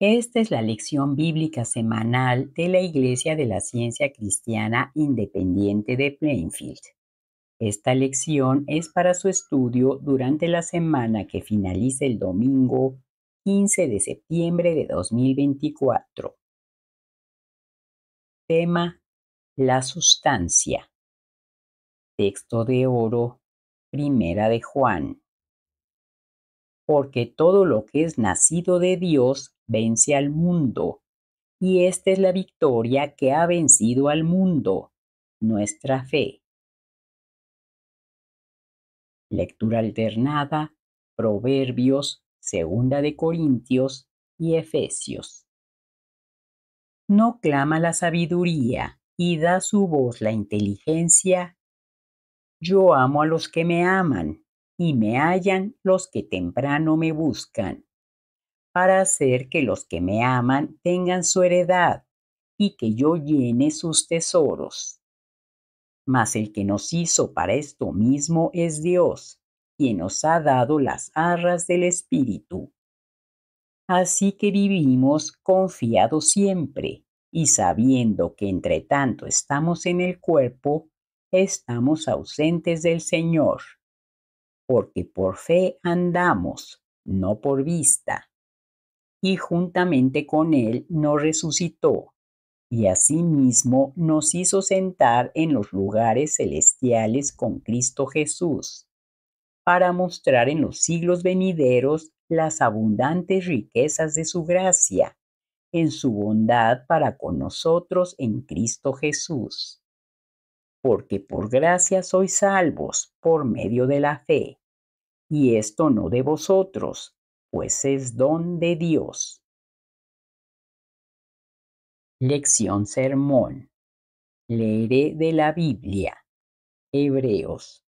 Esta es la lección bíblica semanal de la Iglesia de la Ciencia Cristiana Independiente de Plainfield. Esta lección es para su estudio durante la semana que finaliza el domingo 15 de septiembre de 2024. Tema La sustancia. Texto de oro, primera de Juan. Porque todo lo que es nacido de Dios vence al mundo. Y esta es la victoria que ha vencido al mundo, nuestra fe. Lectura alternada, Proverbios, Segunda de Corintios y Efesios. No clama la sabiduría y da su voz la inteligencia. Yo amo a los que me aman y me hallan los que temprano me buscan para hacer que los que me aman tengan su heredad y que yo llene sus tesoros. Mas el que nos hizo para esto mismo es Dios, quien nos ha dado las arras del Espíritu. Así que vivimos confiados siempre y sabiendo que entre tanto estamos en el cuerpo, estamos ausentes del Señor, porque por fe andamos, no por vista y juntamente con él nos resucitó, y asimismo nos hizo sentar en los lugares celestiales con Cristo Jesús, para mostrar en los siglos venideros las abundantes riquezas de su gracia, en su bondad para con nosotros en Cristo Jesús. Porque por gracia sois salvos por medio de la fe, y esto no de vosotros pues es don de Dios. Lección Sermón. Leeré de la Biblia. Hebreos.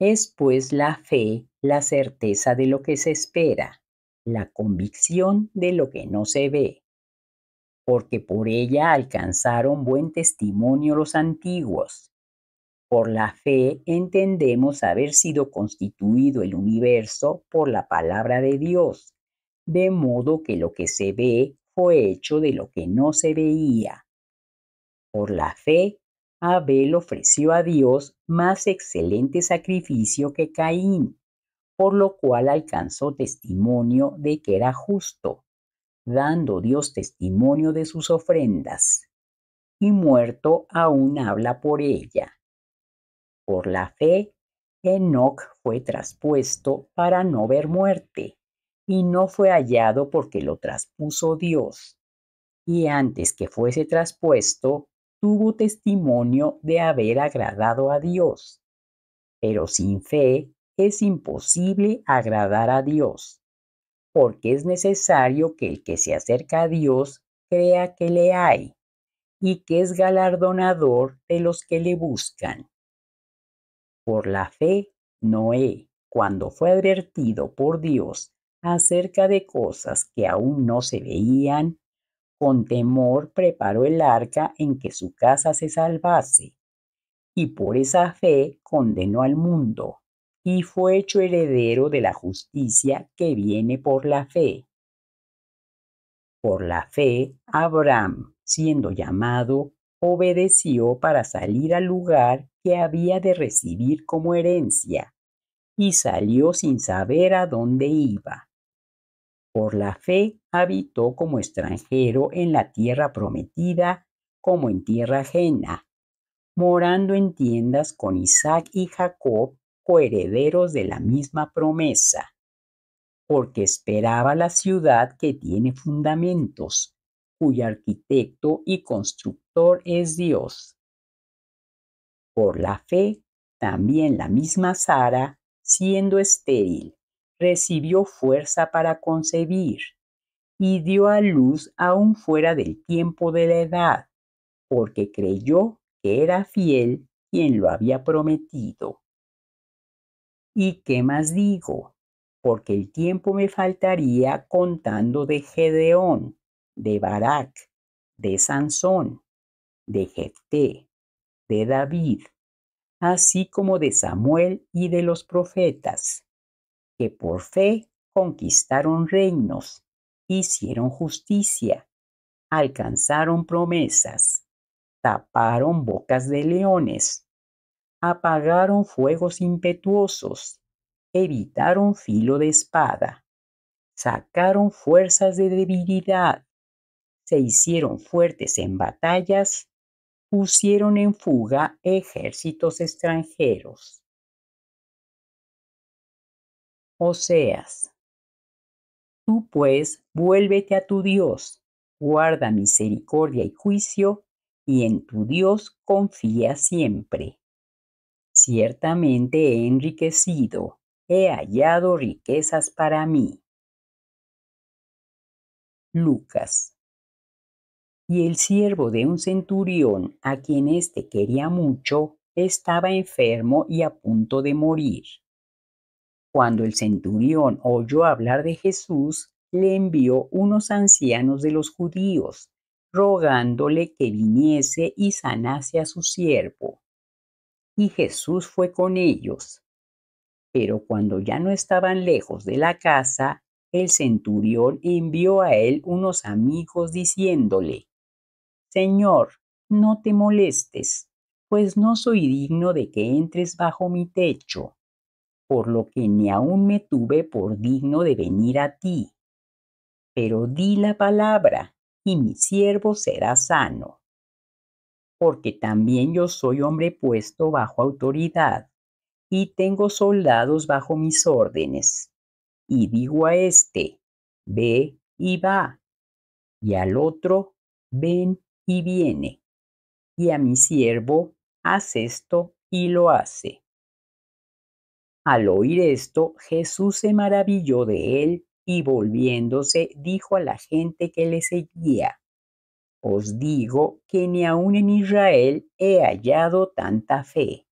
Es pues la fe la certeza de lo que se espera, la convicción de lo que no se ve, porque por ella alcanzaron buen testimonio los antiguos. Por la fe entendemos haber sido constituido el universo por la palabra de Dios, de modo que lo que se ve fue hecho de lo que no se veía. Por la fe, Abel ofreció a Dios más excelente sacrificio que Caín, por lo cual alcanzó testimonio de que era justo, dando Dios testimonio de sus ofrendas. Y muerto aún habla por ella por la fe, Enoch fue traspuesto para no ver muerte, y no fue hallado porque lo traspuso Dios. Y antes que fuese traspuesto, tuvo testimonio de haber agradado a Dios. Pero sin fe es imposible agradar a Dios, porque es necesario que el que se acerca a Dios crea que le hay y que es galardonador de los que le buscan. Por la fe, Noé, cuando fue advertido por Dios acerca de cosas que aún no se veían, con temor preparó el arca en que su casa se salvase, y por esa fe condenó al mundo, y fue hecho heredero de la justicia que viene por la fe. Por la fe, Abraham, siendo llamado, obedeció para salir al lugar que había de recibir como herencia, y salió sin saber a dónde iba. Por la fe habitó como extranjero en la tierra prometida, como en tierra ajena, morando en tiendas con Isaac y Jacob, coherederos de la misma promesa, porque esperaba la ciudad que tiene fundamentos cuyo arquitecto y constructor es Dios. Por la fe, también la misma Sara, siendo estéril, recibió fuerza para concebir y dio a luz aún fuera del tiempo de la edad, porque creyó que era fiel quien lo había prometido. ¿Y qué más digo? Porque el tiempo me faltaría contando de Gedeón, de Barak, de Sansón, de Jefté, de David, así como de Samuel y de los profetas, que por fe conquistaron reinos, hicieron justicia, alcanzaron promesas, taparon bocas de leones, apagaron fuegos impetuosos, evitaron filo de espada, sacaron fuerzas de debilidad, se hicieron fuertes en batallas, pusieron en fuga ejércitos extranjeros. Oseas, tú pues vuélvete a tu Dios, guarda misericordia y juicio, y en tu Dios confía siempre. Ciertamente he enriquecido, he hallado riquezas para mí. Lucas y el siervo de un centurión, a quien éste quería mucho, estaba enfermo y a punto de morir. Cuando el centurión oyó hablar de Jesús, le envió unos ancianos de los judíos, rogándole que viniese y sanase a su siervo. Y Jesús fue con ellos. Pero cuando ya no estaban lejos de la casa, el centurión envió a él unos amigos diciéndole, Señor, no te molestes, pues no soy digno de que entres bajo mi techo, por lo que ni aún me tuve por digno de venir a ti. Pero di la palabra, y mi siervo será sano. Porque también yo soy hombre puesto bajo autoridad, y tengo soldados bajo mis órdenes. Y digo a este, ve y va, y al otro, ven y viene, y a mi siervo, haz esto y lo hace. Al oír esto, Jesús se maravilló de él y volviéndose dijo a la gente que le seguía, Os digo que ni aun en Israel he hallado tanta fe.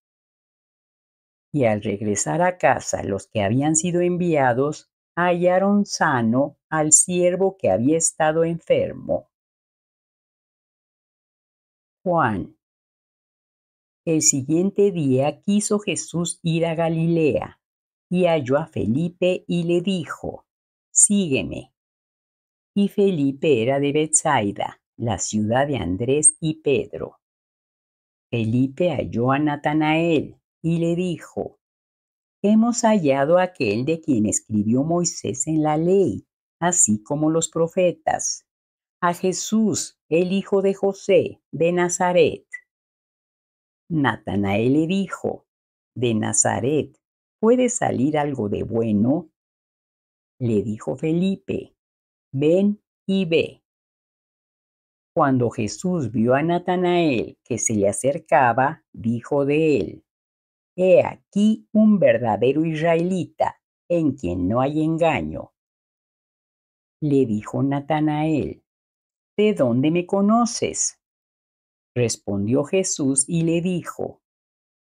Y al regresar a casa los que habían sido enviados, hallaron sano al siervo que había estado enfermo. Juan. El siguiente día quiso Jesús ir a Galilea y halló a Felipe y le dijo, Sígueme. Y Felipe era de Bethsaida, la ciudad de Andrés y Pedro. Felipe halló a Natanael y le dijo, Hemos hallado a aquel de quien escribió Moisés en la ley, así como los profetas, a Jesús, el hijo de José, de Nazaret. Natanael le dijo, ¿de Nazaret puede salir algo de bueno? Le dijo Felipe, ven y ve. Cuando Jesús vio a Natanael que se le acercaba, dijo de él, He aquí un verdadero israelita, en quien no hay engaño. Le dijo Natanael, ¿de dónde me conoces? Respondió Jesús y le dijo,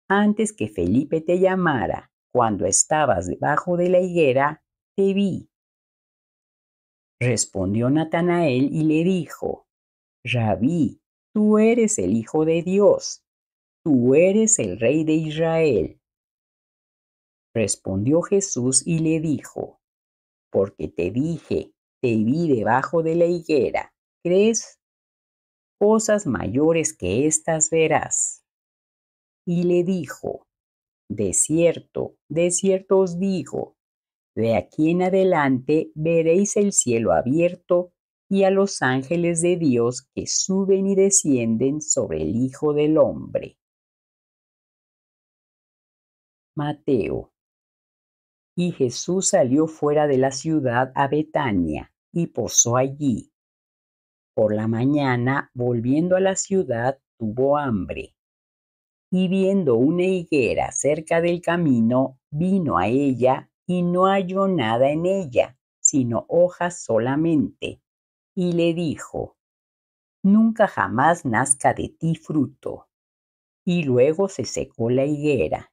antes que Felipe te llamara, cuando estabas debajo de la higuera, te vi. Respondió Natanael y le dijo, Rabí, tú eres el Hijo de Dios, tú eres el Rey de Israel. Respondió Jesús y le dijo, porque te dije, te vi debajo de la higuera, crees, cosas mayores que estas verás. Y le dijo, de cierto, de cierto os digo, de aquí en adelante veréis el cielo abierto y a los ángeles de Dios que suben y descienden sobre el Hijo del Hombre. Mateo. Y Jesús salió fuera de la ciudad a Betania y posó allí. Por la mañana, volviendo a la ciudad, tuvo hambre. Y viendo una higuera cerca del camino, vino a ella y no halló nada en ella, sino hojas solamente. Y le dijo, Nunca jamás nazca de ti fruto. Y luego se secó la higuera.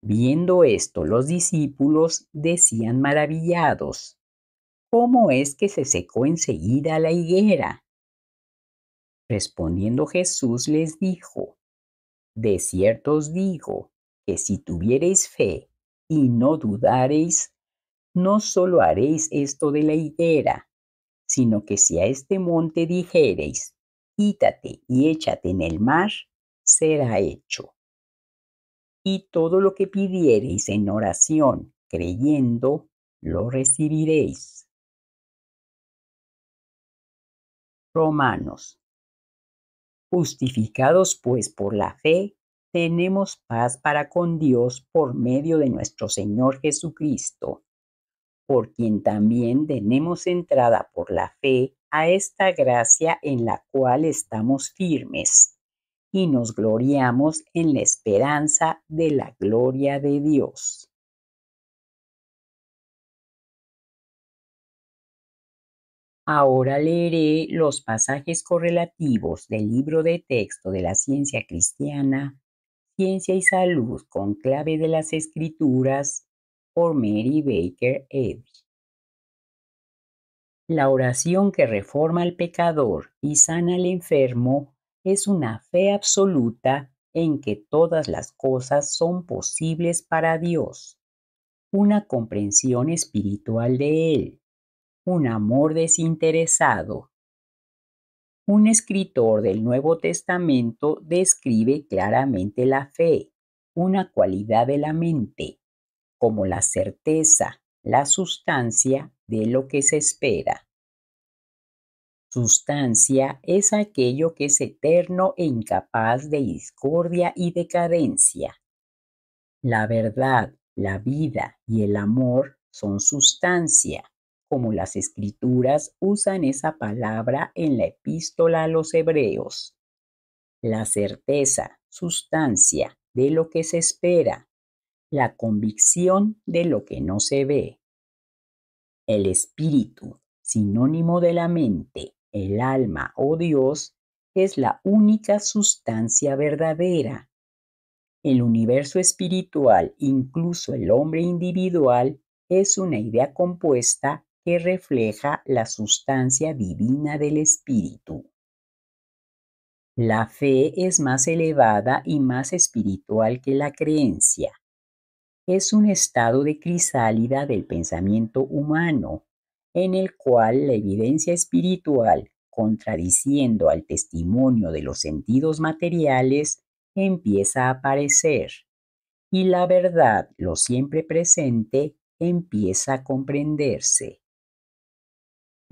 Viendo esto, los discípulos decían maravillados, ¿Cómo es que se secó enseguida la higuera? Respondiendo Jesús les dijo, De cierto os digo que si tuviereis fe y no dudareis, no solo haréis esto de la higuera, sino que si a este monte dijereis, quítate y échate en el mar, será hecho. Y todo lo que pidiereis en oración, creyendo, lo recibiréis. romanos. Justificados pues por la fe, tenemos paz para con Dios por medio de nuestro Señor Jesucristo, por quien también tenemos entrada por la fe a esta gracia en la cual estamos firmes y nos gloriamos en la esperanza de la gloria de Dios. Ahora leeré los pasajes correlativos del libro de texto de la ciencia cristiana, Ciencia y Salud con clave de las escrituras por Mary Baker Eddy. La oración que reforma al pecador y sana al enfermo es una fe absoluta en que todas las cosas son posibles para Dios, una comprensión espiritual de Él un amor desinteresado. Un escritor del Nuevo Testamento describe claramente la fe, una cualidad de la mente, como la certeza, la sustancia de lo que se espera. Sustancia es aquello que es eterno e incapaz de discordia y decadencia. La verdad, la vida y el amor son sustancia como las escrituras usan esa palabra en la epístola a los hebreos. La certeza, sustancia de lo que se espera, la convicción de lo que no se ve. El espíritu, sinónimo de la mente, el alma o Dios, es la única sustancia verdadera. El universo espiritual, incluso el hombre individual, es una idea compuesta que refleja la sustancia divina del Espíritu. La fe es más elevada y más espiritual que la creencia. Es un estado de crisálida del pensamiento humano, en el cual la evidencia espiritual, contradiciendo al testimonio de los sentidos materiales, empieza a aparecer y la verdad, lo siempre presente, empieza a comprenderse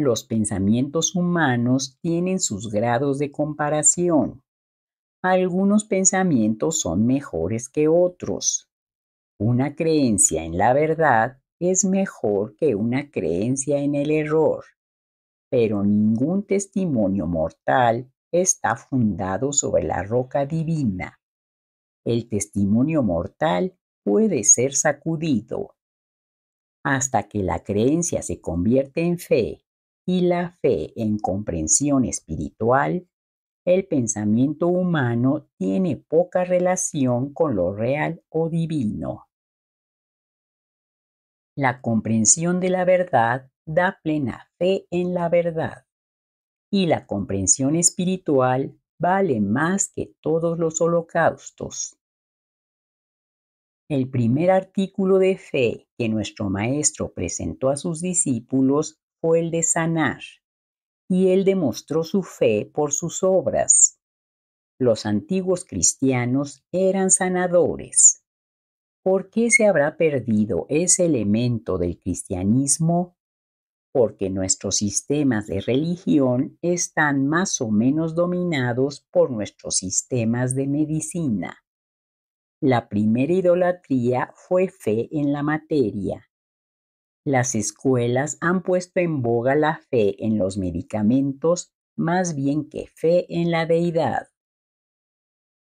los pensamientos humanos tienen sus grados de comparación. Algunos pensamientos son mejores que otros. Una creencia en la verdad es mejor que una creencia en el error, pero ningún testimonio mortal está fundado sobre la roca divina. El testimonio mortal puede ser sacudido. Hasta que la creencia se convierte en fe y la fe en comprensión espiritual, el pensamiento humano tiene poca relación con lo real o divino. La comprensión de la verdad da plena fe en la verdad y la comprensión espiritual vale más que todos los holocaustos. El primer artículo de fe que nuestro Maestro presentó a sus discípulos fue el de sanar, y él demostró su fe por sus obras. Los antiguos cristianos eran sanadores. ¿Por qué se habrá perdido ese elemento del cristianismo? Porque nuestros sistemas de religión están más o menos dominados por nuestros sistemas de medicina. La primera idolatría fue fe en la materia las escuelas han puesto en boga la fe en los medicamentos más bien que fe en la deidad.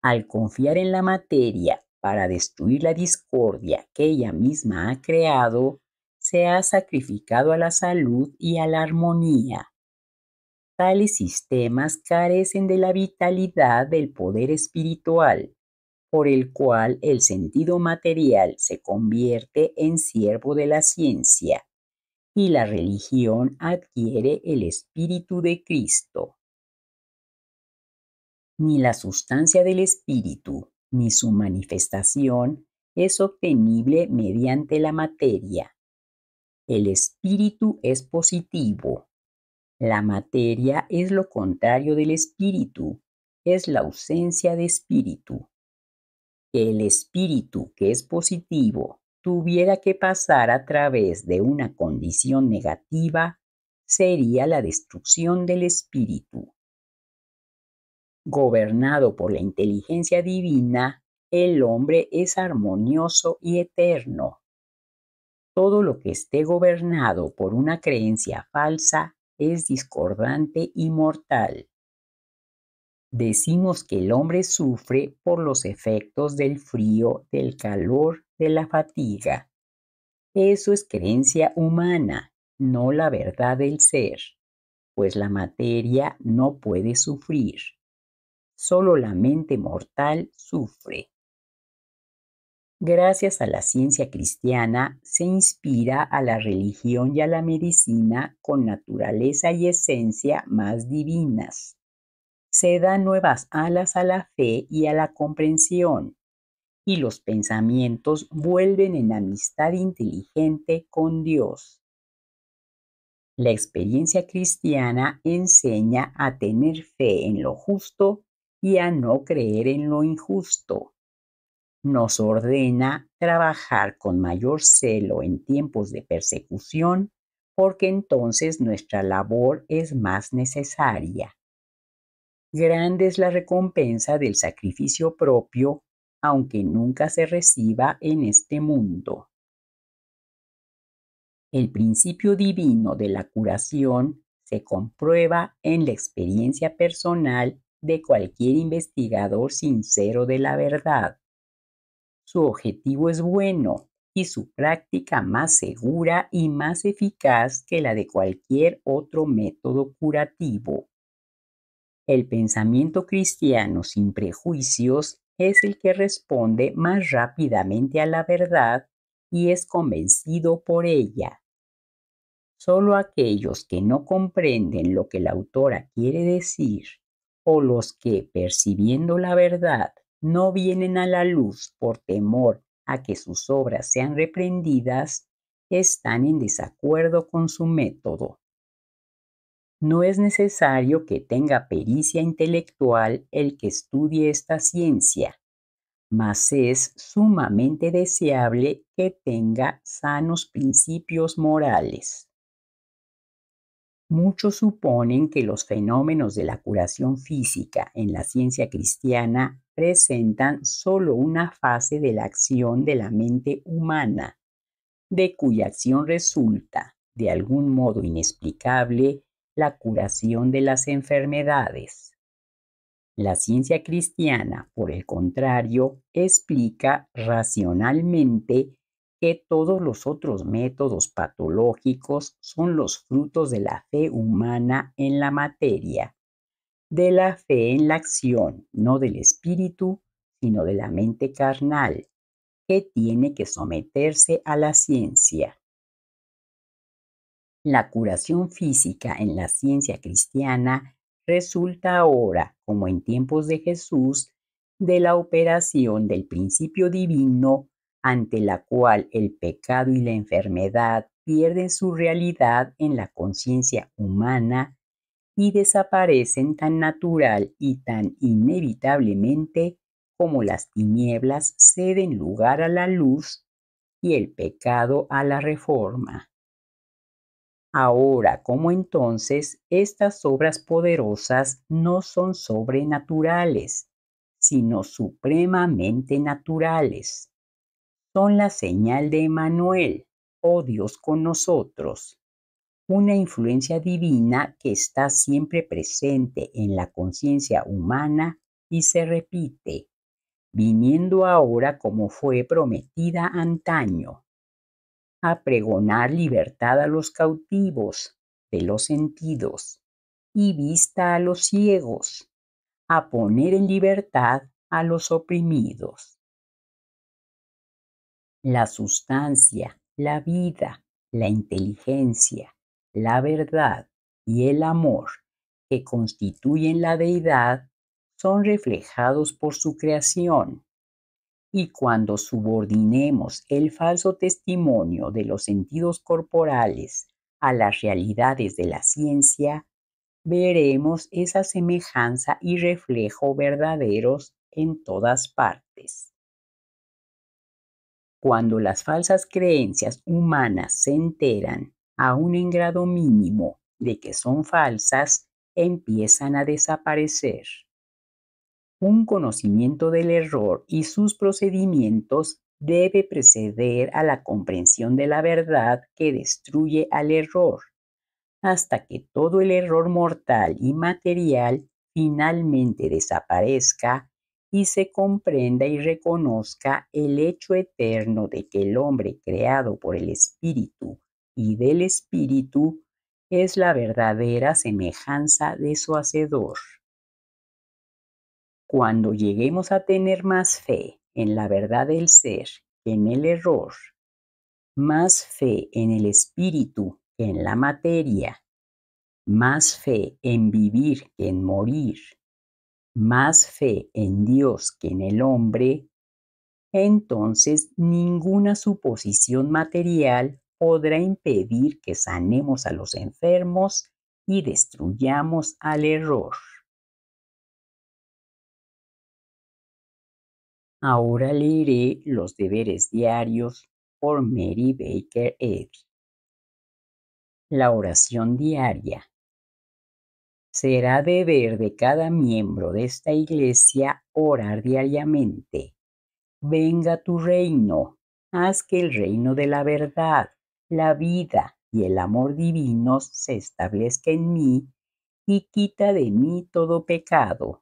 Al confiar en la materia para destruir la discordia que ella misma ha creado, se ha sacrificado a la salud y a la armonía. Tales sistemas carecen de la vitalidad del poder espiritual por el cual el sentido material se convierte en siervo de la ciencia y la religión adquiere el espíritu de Cristo. Ni la sustancia del espíritu ni su manifestación es obtenible mediante la materia. El espíritu es positivo. La materia es lo contrario del espíritu, es la ausencia de espíritu el espíritu que es positivo tuviera que pasar a través de una condición negativa, sería la destrucción del espíritu. Gobernado por la inteligencia divina, el hombre es armonioso y eterno. Todo lo que esté gobernado por una creencia falsa es discordante y mortal decimos que el hombre sufre por los efectos del frío, del calor, de la fatiga. Eso es creencia humana, no la verdad del ser, pues la materia no puede sufrir. Solo la mente mortal sufre. Gracias a la ciencia cristiana se inspira a la religión y a la medicina con naturaleza y esencia más divinas se dan nuevas alas a la fe y a la comprensión, y los pensamientos vuelven en amistad inteligente con Dios. La experiencia cristiana enseña a tener fe en lo justo y a no creer en lo injusto. Nos ordena trabajar con mayor celo en tiempos de persecución porque entonces nuestra labor es más necesaria. Grande es la recompensa del sacrificio propio, aunque nunca se reciba en este mundo. El principio divino de la curación se comprueba en la experiencia personal de cualquier investigador sincero de la verdad. Su objetivo es bueno y su práctica más segura y más eficaz que la de cualquier otro método curativo. El pensamiento cristiano sin prejuicios es el que responde más rápidamente a la verdad y es convencido por ella. Solo aquellos que no comprenden lo que la autora quiere decir o los que, percibiendo la verdad, no vienen a la luz por temor a que sus obras sean reprendidas, están en desacuerdo con su método. No es necesario que tenga pericia intelectual el que estudie esta ciencia, mas es sumamente deseable que tenga sanos principios morales. Muchos suponen que los fenómenos de la curación física en la ciencia cristiana presentan solo una fase de la acción de la mente humana, de cuya acción resulta, de algún modo inexplicable, la curación de las enfermedades. La ciencia cristiana, por el contrario, explica racionalmente que todos los otros métodos patológicos son los frutos de la fe humana en la materia, de la fe en la acción, no del espíritu, sino de la mente carnal, que tiene que someterse a la ciencia. La curación física en la ciencia cristiana resulta ahora, como en tiempos de Jesús, de la operación del principio divino ante la cual el pecado y la enfermedad pierden su realidad en la conciencia humana y desaparecen tan natural y tan inevitablemente como las tinieblas ceden lugar a la luz y el pecado a la reforma. Ahora, como entonces estas obras poderosas no son sobrenaturales, sino supremamente naturales? Son la señal de Emanuel, oh Dios con nosotros, una influencia divina que está siempre presente en la conciencia humana y se repite, viniendo ahora como fue prometida antaño, a pregonar libertad a los cautivos de los sentidos y vista a los ciegos, a poner en libertad a los oprimidos. La sustancia, la vida, la inteligencia, la verdad y el amor que constituyen la deidad son reflejados por su creación y cuando subordinemos el falso testimonio de los sentidos corporales a las realidades de la ciencia, veremos esa semejanza y reflejo verdaderos en todas partes. Cuando las falsas creencias humanas se enteran, aun en grado mínimo, de que son falsas, empiezan a desaparecer. Un conocimiento del error y sus procedimientos debe preceder a la comprensión de la verdad que destruye al error, hasta que todo el error mortal y material finalmente desaparezca y se comprenda y reconozca el hecho eterno de que el hombre creado por el Espíritu y del Espíritu es la verdadera semejanza de su Hacedor. Cuando lleguemos a tener más fe en la verdad del ser que en el error, más fe en el espíritu que en la materia, más fe en vivir que en morir, más fe en Dios que en el hombre, entonces ninguna suposición material podrá impedir que sanemos a los enfermos y destruyamos al error. Ahora leeré los deberes diarios por Mary Baker Eddy. La oración diaria. Será deber de cada miembro de esta iglesia orar diariamente. Venga tu reino, haz que el reino de la verdad, la vida y el amor divinos se establezca en mí y quita de mí todo pecado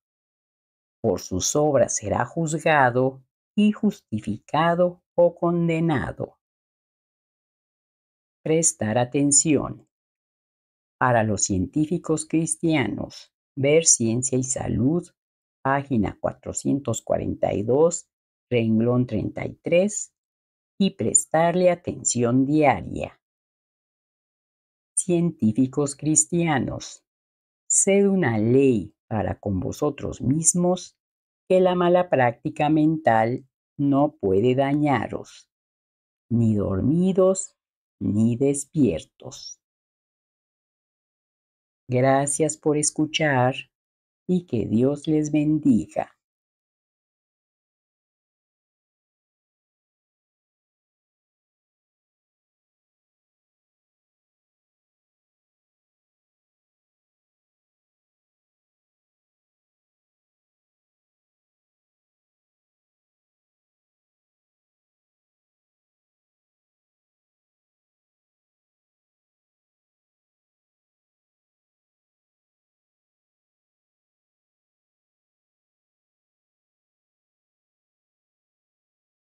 por sus obras será juzgado y justificado o condenado. Prestar atención. Para los científicos cristianos, ver Ciencia y Salud, página 442, renglón 33, y prestarle atención diaria. Científicos cristianos, sed una ley para con vosotros mismos que la mala práctica mental no puede dañaros, ni dormidos ni despiertos. Gracias por escuchar y que Dios les bendiga.